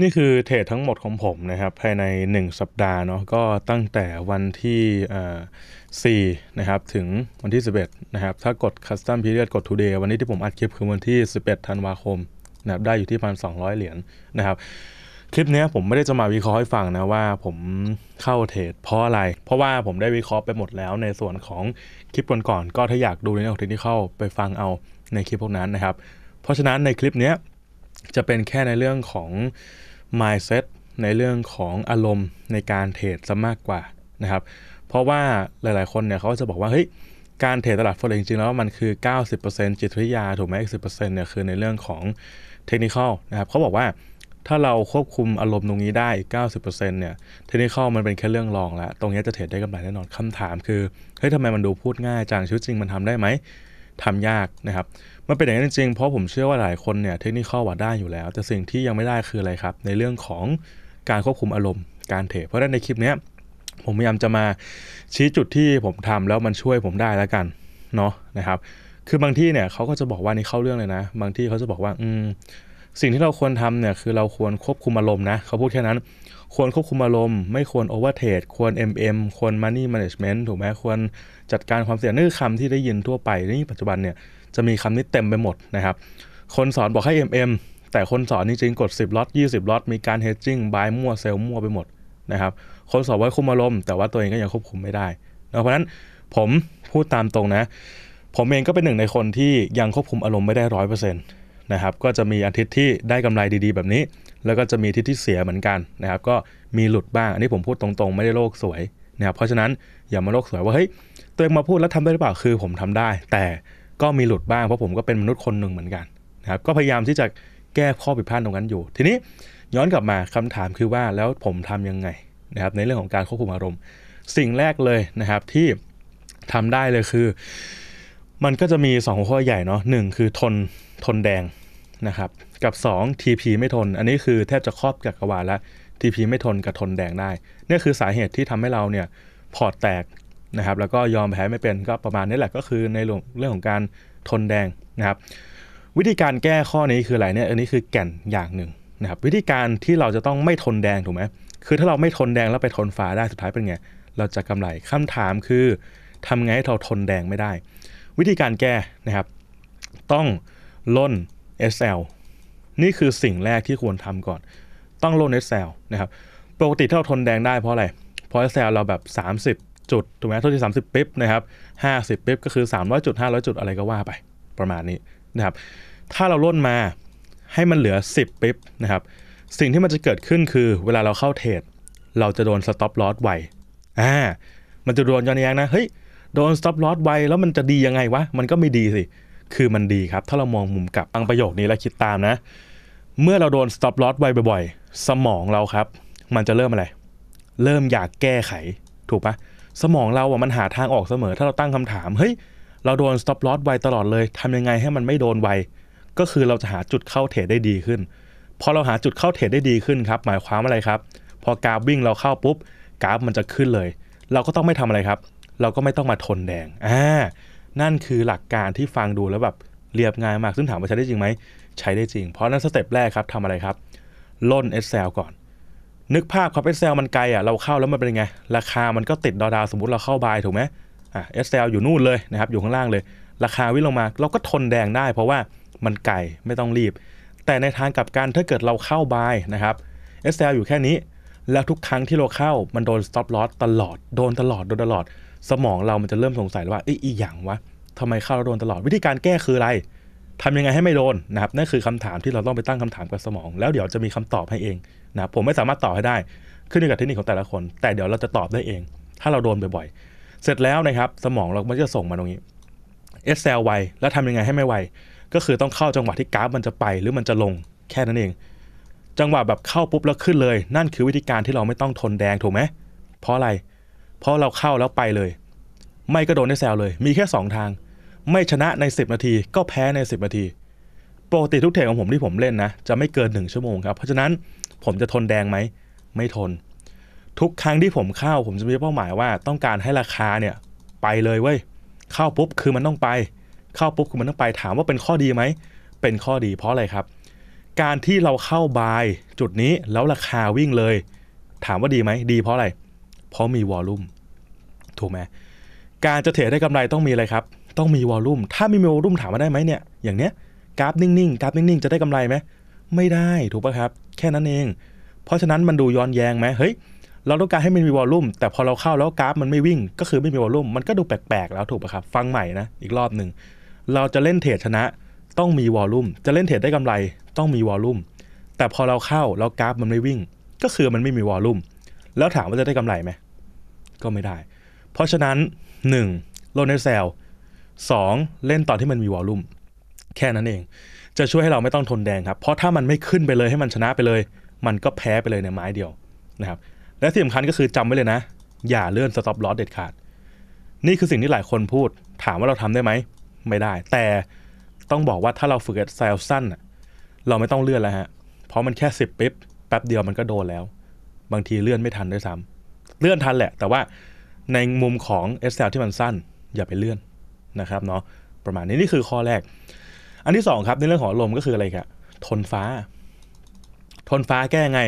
นี่คือเทรดทั้งหมดของผมนะครับภายใน 1 สัปดาห์เนาะก็ตั้งแต่วันที่4นะครับถึงวันที่ 11 นะครับ ถ้ากด Custom Period กด Today วันนี้ที่ผมอัดคลิปคือวันที่ 11 ธันวาคมนะครับได้อยู่ที่ 1,200 เหรียญนนะครับคลิปนี้ผมไม่ได้จะมาวิเคราะห์ให้ฟังนะว่าผมเข้าเทรดเพราะอะไร เพราะว่าผมได้วิเคราะห์ไปหมดแล้วในส่วนของคลิปก่อนๆก็ถ้าอยากดูในเรื่องของที่เข้าไปฟังเอาในคลิปพวกนั้นนะครับ เพราะฉะนั้นในคลิปนี้จะเป็นแค่ในเรื่องของ mindset ในเรื่องของอารมณ์ในการเทรดซะมากกว่านะครับ เพราะว่าหลายๆ คน เนี่ยเขาจะบอกว่า เฮ้ย การเทรดตลาดฟอเร็กจริงแล้ว มันคือ 90%จิตวิทยาถูกไหมอีกสิเนี่ย คือในเรื่องของเทคนิคอล นะครับเขาบอกว่าถ้าเราควบคุมอารมณ์ตรงนี้ได้ 90%เนี่ยเทคนิคมันเป็นแค่เรื่องรองแล้ว ตรงนี้จะเทรดได้กำไรแน่นอน คำถามคือ เฮ้ยทำไมมันดูพูดง่ายจังชีวิตจริง มันทำได้ไหมทำยาก นะครับ มันเป็นอย่างนั้นจริงเพราะผมเชื่อว่าหลายคนเนี่ยเทคนิคข้อวัดได้อยู่แล้ว แต่สิ่งที่ยังไม่ได้คืออะไรครับ ในเรื่องของการควบคุมอารมณ์การเทรดเพราะฉะนั้นในคลิปนี้ผมพยายามจะมาชี้จุดที่ผมทำแล้วมันช่วยผมได้แล้วกันเนาะนะครับ คือบางที่เนี่ยเขาก็จะบอกว่านี่เข้าเรื่องเลยนะ บางที่เขาจะบอกว่า อืมสิ่งที่เราควรทำเนี่ยคือเราควรควบคุมอารมณ์นะเขาพูดแค่นั้นควรควบคุมอารมณ์ไม่ควรโอเวอร์เทรดควร MM ควร Money Management ถูกไหมควรจัดการความเสี่ยงนี่คือคำที่ได้ยินทั่วไปนี่ปัจจุบันเนี่ยจะมีคำนี้เต็มไปหมดนะครับคนสอนบอกให้ MM แต่คนสอนจริงๆกด 10ล็อต20ล็อตมีการเฮดจิ้งบายมั่วเซลมั่วไปหมดนะครับคนสอนไว้คุมอารมณ์แต่ว่าตัวเองก็ยังควบคุมไม่ได้ เพราะฉะนั้นผมพูดตามตรงนะ ผมเองก็เป็นหนึ่งในคนที่ยังควบคุมอารมณ์ไม่ได้ร้อยเปอร์เซ็นต์นะครับก็จะมีอาทิตย์ที่ได้กำไรดี ๆแบบนี้แล้วก็จะมีทิศที่เสียเหมือนกันนะครับ ก็มีหลุดบ้างอันนี้ผมพูดตรง ๆ ไม่ได้โลกสวยนะครับเพราะฉะนั้นอย่ามาโลกสวยว่า เฮ้ยตัวเองมาพูดแล้วทำได้หรือเปล่าคือผมทำได้ แต่ก็มีหลุดบ้างเพราะผมก็เป็นมนุษย์คนหนึ่งเหมือนกันนะครับ ก็พยายามที่จะแก้ข้อผิดพลาดตรงนั้นอยู่ ทีนี้ย้อนกลับมาคำถามคือว่าแล้วผมทำยังไงนะครับ ในเรื่องของการควบคุมอารมณ์สิ่งแรกเลยนะครับ ที่ทำได้เลยคือ มันก็จะมี2ข้อใหญ่เนาะหคือทนทนแดงนะครับกับ 2 TP ไม่ทน อันนี้คือแทบจะครอบจักรวาลแล้ว TP ไม่ทนกับทนแดงได้ นี่คือสาเหตุที่ทำให้เราเนี่ยพอร์ตแตกนะครับ แล้วก็ยอมแพ้ไม่เป็นก็ประมาณนี้แหละ ก็คือในเรื่องของการทนแดงนะครับ วิธีการแก้ข้อนี้คืออะไรเนี่ย อันนี้คือแก่นอย่างหนึ่งนะครับ วิธีการที่เราจะต้องไม่ทนแดงถูกไหมคือถ้าเราไม่ทนแดงแล้วไปทนฟ้าได้สุดท้ายเป็นไง เราจะกำไรคำถามคือทำไงให้เราทนแดงไม่ได้ วิธีการแก้นะครับ ต้องล้น SL นี่คือสิ่งแรกที่ควรทำก่อน ต้องลด SL นะครับ ปกติถ้าเราทนแดงได้เพราะอะไรเพราะ SL เราแบบ 30 จุด ถูกไหมเท่าที่ 30ปิ๊บนะครับ 50ปิ๊บก็คือ 300จุด500 จุดอะไรก็ว่าไปประมาณนี้ นะครับ ถ้าเราล่นมาให้มันเหลือ 10ปิ๊บนะครับ สิ่งที่มันจะเกิดขึ้นคือเวลาเราเข้าเทรดเราจะโดนสต็อปลอสไวอ่ามันจะโดนย้อนแย้งนะเฮ้ยโดนสต็อปลอสไวแล้วมันจะดียังไงวะมันก็ไม่ดีสิคือมันดีครับ ถ้าเรามองมุมกลับฟังประโยคนี้แล้วคิดตามนะ เมื่อเราโดน stop loss ไวบ่อยๆ สมองเราครับ มันจะเริ่มอะไร เริ่มอยากแก้ไขถูกปะสมองเราอ่ะมันหาทางออกเสมอ ถ้าเราตั้งคำถามเฮ้ยเราโดน stop loss ไวตลอดเลย ทำยังไงให้มันไม่โดนไวก็คือเราจะหาจุดเข้าเทรดได้ดีขึ้นพอเราหาจุดเข้าเทรดได้ดีขึ้นครับ หมายความอะไรครับ พอกราฟวิ่งเราเข้าปุ๊บ กราฟมันจะขึ้นเลย เราก็ต้องไม่ทำอะไรครับ เราก็ไม่ต้องมาทนแดงอ่านั่นคือหลักการที่ฟังดูแล้วแบบเรียบง่ายมาก ซึ่งถามว่าใช้ได้จริงไหม ใช้ได้จริงเพราะนั้นสเต็ปแรกครับทำอะไรครับ ล่น Excel ก่อน นึกภาพครับ Excel มันไกลอ่ะเราเข้าแล้วมันเป็นไง ราคามันก็ติดดาวสมมติเราเข้าบายถูกไหมอ่ะ e x c ซลอยู่นู่นเลยนะครับอยู่ข้างล่างเลย ราคาวิ่งลงมาเราก็ทนแดงได้เพราะว่ามันไกล ไม่ต้องรีบ แต่ในทางกลับกันถ้าเกิดเราเข้าบายนะครับ e x c ซลอยู่แค่นี้แล้วทุกครั้งที่เราเข้ามันโดนสต็อปลอสตลอดโดนตลอดโดนตลอดลอดสมองเรามันจะเริ่มสงสัยว่าเอ้ยอีหยังวะทำไมเข้าแล้โดนตลอดวิธีการแก้คืออะไร ทำยังไงให้ไม่โดนนะครับนั่นคือคำถามที่เราต้องไปตั้งคำถามกับสมอง แล้วเดี๋ยวจะมีคำตอบให้เองนะผมไม่สามารถตอบให้ได้ ขึ้นอยู่กับเทคนิคของแต่ละคน แต่เดี๋ยวเราจะตอบได้เอง ถ้าเราโดนบ่อยๆเสร็จแล้วนะครับ สมองเรามันจะส่งมาตรงนี้ซ l ไวแล้วทำยังไงให้ไม่ไวก็คือต้องเข้าจังหวะที่กราฟมันจะไป หรือมันจะลงแค่นั้นเอง จังหวะแบบเข้าปุ๊บแล้วขึ้นเลย นั่นคือวิธีการที่เราไม่ต้องทนแดงถูกไหมเพราะอะไรเเพราะเราเข้าแล้วไปเลย ไม่ก็โดนได้แซวเลยมีแค่ 2 ทาง ไม่ชนะใน 10 นาที ก็แพ้ใน 10 นาทีปกติทุกเทคของผมที่ผมเล่นนะจะไม่เกิน 1 ชั่วโมงครับ เพราะฉะนั้นผมจะทนแดงไหม ไม่ทน ทุกครั้งที่ผมเข้าผมจะมีเป้าหมายว่า ต้องการให้ราคาเนี่ยไปเลยเว้ยเข้าปุ๊บคือมันต้องไปเข้าปุ๊บคือมันต้องไปถามว่าเป็นข้อดีไหมเป็นข้อดีเพราะอะไรครับ การที่เราเข้าบายจุดนี้แล้วราคาวิ่งเลย ถามว่าดีไหมดีเพราะอะไรเพราะมีวอลลุ่มถูกไหม การจะเทรดได้กำไรต้องมีอะไรครับ ต้องมีวอลลุ่ม ถ้าไม่มีวอลลุ่มถามว่าได้ไหมเนี่ย อย่างเนี้ยกราฟนิ่งๆ กราฟนิ่งๆ จะได้กำไรไหม ไม่ได้ ถูกป่ะครับ แค่นั้นเอง เพราะฉะนั้นมันดูย้อนแย้งไหมเฮ้ย เราต้องการให้มันมีวอลลุ่ม แต่พอเราเข้าแล้วกราฟมันไม่วิ่ง ก็คือไม่มีวอลลุ่ม มันก็ดูแปลกๆแล้วถูกป่ะครับ ฟังใหม่นะ อีกรอบหนึ่งเราจะเล่นเทรดชนะ ต้องมีวอลลุ่ม จะเล่นเทรดได้กำไรต้องมีวอลลุ่ม แต่พอเราเข้าแล้วกราฟมันไม่วิ่ง ก็คือมันไม่มีวอลลุ่มแล้วถามว่าจะได้กำไรไหมก็ไม่ได้เพราะฉะนั้น 1. ลดในเซลสองเล่นตอนที่มันมีวอลลุ่ม แค่นั้นเอง จะช่วยให้เราไม่ต้องทนแดงครับ เพราะถ้ามันไม่ขึ้นไปเลยให้มันชนะไปเลย มันก็แพ้ไปเลยในไม้เดียวนะครับและที่สำคัญก็คือจำไว้เลยนะ อย่าเลื่อนสต็อปลอสเด็ดขาดนี่คือสิ่งที่หลายคนพูดถามว่าเราทำได้ไหม ไม่ได้ แต่ต้องบอกว่าถ้าเราฝึกเซลสั้นเราไม่ต้องเลื่อนแล้วฮะเพราะมันแค่10ปิ๊บแป๊บเดียวมันก็โดนแล้ว บางทีเลื่อนไม่ทันด้วยซ้ำเลื่อนทันแหละแต่ว่าในมุมของ SL ที่มันสั้น อย่าไปเลื่อนนะครับเนาะประมาณนี้นี่คือข้อแรก อันที่2ครับในเรื่องของลมก็คืออะไรครับทนฟ้า ทนฟ้าแก้ยังไง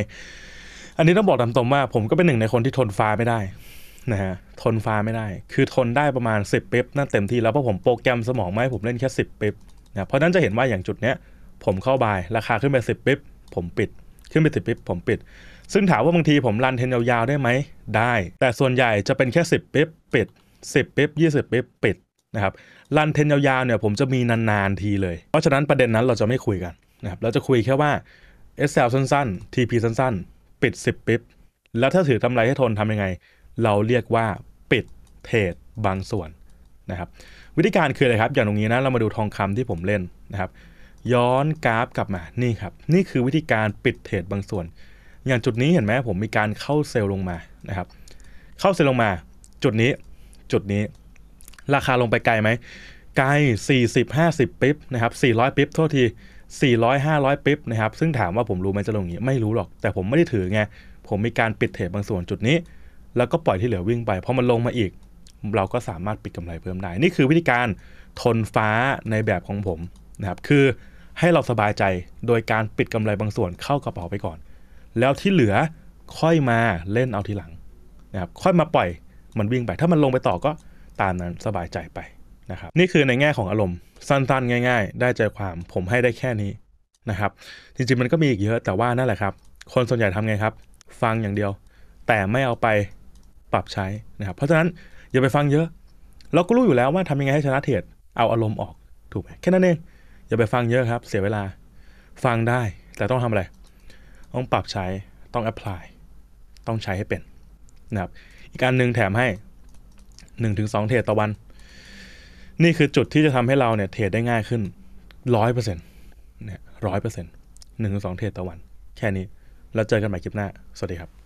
อันนี้ต้องบอกตามตรงว่าผมก็เป็นหนึ่งในคนที่ทนฟ้าไม่ได้นะฮะทนฟ้าไม่ได้ คือทนได้ประมาณ 10เป๊บนั่นเต็มที่แล้วเพราะผมโปรแกรมสมองไม่ให้ผมเล่นแค่10เป๊บนะเพราะนั้นจะเห็นว่าอย่างจุดเนี้ยผมเข้าบายราคาขึ้นไป10เป๊บผมปิดขึ้นไป10เป๊บผมปิดซึ่งถามว่าบางทีผมรันเทนยาว ๆ ได้ไหม ได้ แต่ส่วนใหญ่จะเป็นแค่ 10ปิ๊บปิด 10ปิ๊บ20ปิ๊บปิดนะครับรันเทนยาวๆเนี่ยผมจะมีนาน ๆ ทีเลย เพราะฉะนั้นประเด็นนั้นเราจะไม่คุยกันนะครับ เราจะคุยแค่ว่า SL สั้นๆ TP สั้นๆ ปิด 10ปิ๊บแล้วถ้าถือกำไรให้ทนทำยังไง เราเรียกว่าปิดเทรดบางส่วนนะครับ วิธีการคืออะไรครับ อย่างตรงนี้นะ เรามาดูทองคำที่ผมเล่นนะครับ ย้อนกราฟกลับมา นี่ครับ นี่คือวิธีการปิดเทรดบางส่วนอย่างจุดนี้เห็นไหมผมมีการเข้าเซลล์ลงมานะครับ เข้าเซลล์ลงมา จุดนี้จุดนี้ ราคาลงไปไกลไหมไกล 40-50ปิ๊บนะครับ400ปิ๊บโทษที400 500ปิ๊บนะครับ ซึ่งถามว่าผมรู้ไหมจะลงอย่างนี้ ไม่รู้หรอก แต่ผมไม่ได้ถือไงผมมีการปิดเทรดบางส่วน จุดนี้แล้วก็ปล่อยที่เหลือวิ่งไปพอมันลงมาอีก เราก็สามารถปิดกำไรเพิ่มได้นี่คือวิธีการทนฟ้าในแบบของผมนะครับคือให้เราสบายใจโดยการปิดกำไรบางส่วนเข้ากระเป๋าไปก่อนแล้วที่เหลือค่อยมาเล่นเอาทีหลังนะครับค่อยมาปล่อยมันวิ่งไปถ้ามันลงไปต่อก็ตามนั้นสบายใจไปนะครับนี่คือในแง่ของอารมณ์ สั้นๆง่าย ๆ ได้ใจความผมให้ได้แค่นี้นะครับ จริงๆมันก็มีอีกเยอะแต่ว่านั่นแหละครับคนส่วนใหญ่ทำไงครับ ฟังอย่างเดียว แต่ไม่เอาไปปรับใช้นะครับเพราะฉะนั้นอย่าไปฟังเยอะ เราก็รู้อยู่แล้วว่าทำยังไงให้ชนะเทรดเอาอารมณ์ออกถูกไหมแค่นั้นเองอย่าไปฟังเยอะครับ เสียเวลาฟังได้แต่ต้องทำอะไรต้องปรับใช้ ต้องแอพพลาย ต้องใช้ให้เป็นนะครับ อีกอันหนึ่งแถมให้ 1-2 เทรดต่อวัน นี่คือจุดที่จะทำให้เราเนี่ยเทรดได้ง่ายขึ้น 100%เนี่ยร้อยเปอร์เซ็นต์หนึ่งถึงสองเทรดต่อวันแค่นี้ แล้วเจอกันใหม่คลิปหน้า สวัสดีครับ